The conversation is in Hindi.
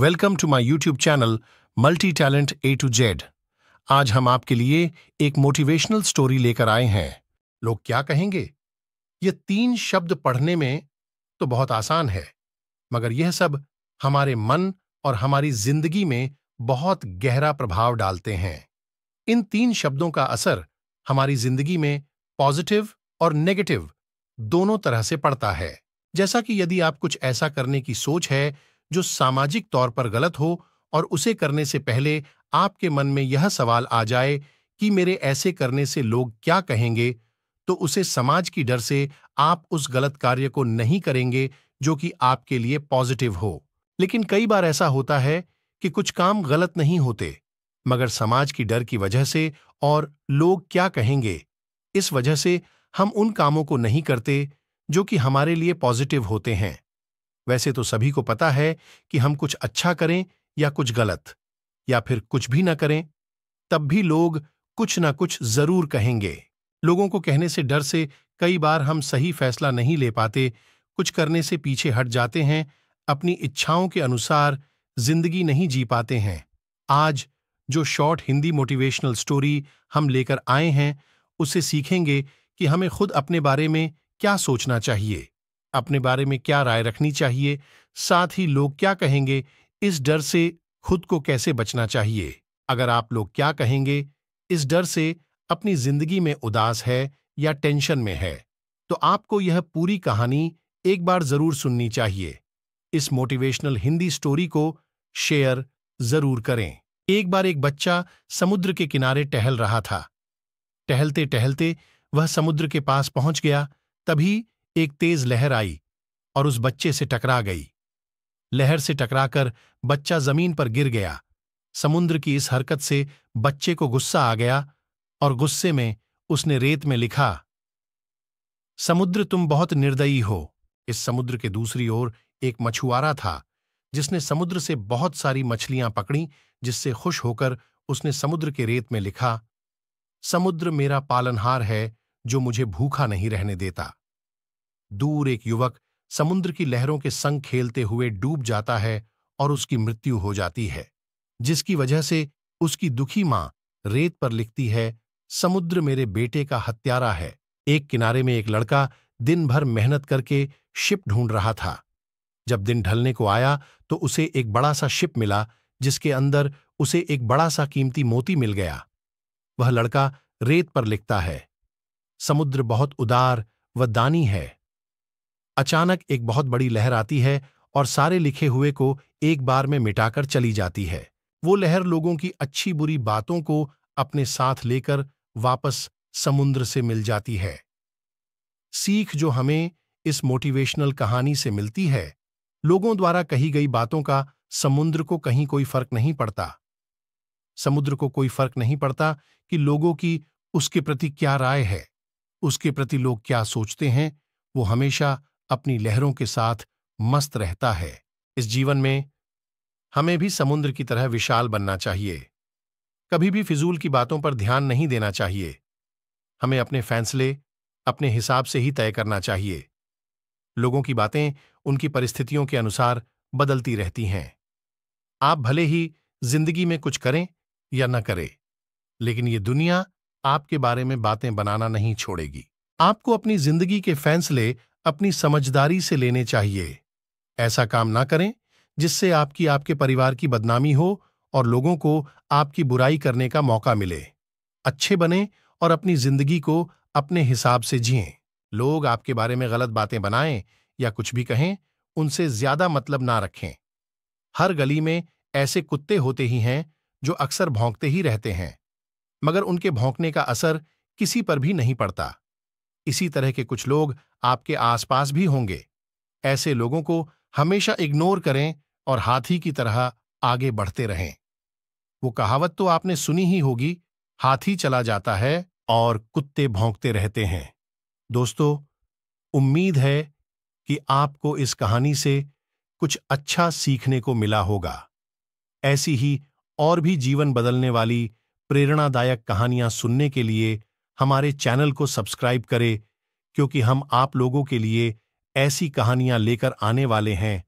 welcome to my YouTube channel multi talent A to Z आज हम आपके लिए एक मोटिवेशनल स्टोरी लेकर आए हैं लोग क्या कहेंगे ये तीन शब्द पढ़ने में तो बहुत आसान है मगर यह सब हमारे मन और हमारी जिंदगी में बहुत गहरा प्रभाव डालते हैं इन तीन शब्दों का असर हमारी जिंदगी में पॉजिटिव और नेगेटिव दोनों तरह से पड़ता है जैसा कि यदि आप कुछ ऐसा करने की सोच है जो सामाजिक तौर पर गलत हो और उसे करने से पहले आपके मन में यह सवाल आ जाए कि मेरे ऐसे करने से लोग क्या कहेंगे तो उसे समाज की डर से आप उस गलत कार्य को नहीं करेंगे जो कि आपके लिए पॉजिटिव हो लेकिन कई बार ऐसा होता है कि कुछ काम गलत नहीं होते मगर समाज की डर की वजह से और लोग क्या कहेंगे इस वजह से हम उन कामों को नहीं करते जो कि हमारे लिए पॉजिटिव होते हैं वैसे तो सभी को पता है कि हम कुछ अच्छा करें या कुछ गलत या फिर कुछ भी ना करें तब भी लोग कुछ ना कुछ जरूर कहेंगे लोगों को कहने से डर से कई बार हम सही फैसला नहीं ले पाते कुछ करने से पीछे हट जाते हैं अपनी इच्छाओं के अनुसार जिंदगी नहीं जी पाते हैं आज जो शॉर्ट हिंदी मोटिवेशनल स्टोरी हम लेकर आए हैं उसे सीखेंगे कि हमें खुद अपने बारे में क्या सोचना चाहिए अपने बारे में क्या राय रखनी चाहिए साथ ही लोग क्या कहेंगे इस डर से खुद को कैसे बचना चाहिए अगर आप लोग क्या कहेंगे इस डर से अपनी जिंदगी में उदास है या टेंशन में है तो आपको यह पूरी कहानी एक बार जरूर सुननी चाहिए इस मोटिवेशनल हिंदी स्टोरी को शेयर जरूर करें एक बार एक बच्चा समुद्र के किनारे टहल रहा था टहलते टहलते वह समुद्र के पास पहुंच गया तभी एक तेज लहर आई और उस बच्चे से टकरा गई लहर से टकराकर बच्चा जमीन पर गिर गया समुद्र की इस हरकत से बच्चे को गुस्सा आ गया और गुस्से में उसने रेत में लिखा समुद्र तुम बहुत निर्दयी हो इस समुद्र के दूसरी ओर एक मछुआरा था जिसने समुद्र से बहुत सारी मछलियां पकड़ी जिससे खुश होकर उसने समुद्र के रेत में लिखा समुद्र मेरा पालनहार है जो मुझे भूखा नहीं रहने देता दूर एक युवक समुद्र की लहरों के संग खेलते हुए डूब जाता है और उसकी मृत्यु हो जाती है जिसकी वजह से उसकी दुखी मां रेत पर लिखती है समुद्र मेरे बेटे का हत्यारा है एक किनारे में एक लड़का दिन भर मेहनत करके शिप ढूंढ रहा था जब दिन ढलने को आया तो उसे एक बड़ा सा शिप मिला जिसके अंदर उसे एक बड़ा सा कीमती मोती मिल गया वह लड़का रेत पर लिखता है समुद्र बहुत उदार व दानी है अचानक एक बहुत बड़ी लहर आती है और सारे लिखे हुए को एक बार में मिटाकर चली जाती है वो लहर लोगों की अच्छी बुरी बातों को अपने साथ लेकर वापस समुद्र से मिल जाती है सीख जो हमें इस मोटिवेशनल कहानी से मिलती है लोगों द्वारा कही गई बातों का समुद्र को कहीं कोई फर्क नहीं पड़ता समुद्र को कोई फर्क नहीं पड़ता कि लोगों की उसके प्रति क्या राय है उसके प्रति लोग क्या सोचते हैं वो हमेशा अपनी लहरों के साथ मस्त रहता है इस जीवन में हमें भी समुद्र की तरह विशाल बनना चाहिए कभी भी फिजूल की बातों पर ध्यान नहीं देना चाहिए हमें अपने फैसले अपने हिसाब से ही तय करना चाहिए लोगों की बातें उनकी परिस्थितियों के अनुसार बदलती रहती हैं आप भले ही जिंदगी में कुछ करें या न करें लेकिन ये दुनिया आपके बारे में बातें बनाना नहीं छोड़ेगी आपको अपनी जिंदगी के फैसले अपनी समझदारी से लेने चाहिए ऐसा काम ना करें जिससे आपकी आपके परिवार की बदनामी हो और लोगों को आपकी बुराई करने का मौका मिले अच्छे बने और अपनी जिंदगी को अपने हिसाब से जिएं लोग आपके बारे में गलत बातें बनाएं या कुछ भी कहें उनसे ज्यादा मतलब ना रखें हर गली में ऐसे कुत्ते होते ही हैं जो अक्सर भौंकते ही रहते हैं मगर उनके भौंकने का असर किसी पर भी नहीं पड़ता इसी तरह के कुछ लोग आपके आसपास भी होंगे ऐसे लोगों को हमेशा इग्नोर करें और हाथी की तरह आगे बढ़ते रहें वो कहावत तो आपने सुनी ही होगी हाथी चला जाता है और कुत्ते भौंकते रहते हैं दोस्तों उम्मीद है कि आपको इस कहानी से कुछ अच्छा सीखने को मिला होगा ऐसी ही और भी जीवन बदलने वाली प्रेरणादायक कहानियां सुनने के लिए हमारे चैनल को सब्सक्राइब करें क्योंकि हम आप लोगों के लिए ऐसी कहानियां लेकर आने वाले हैं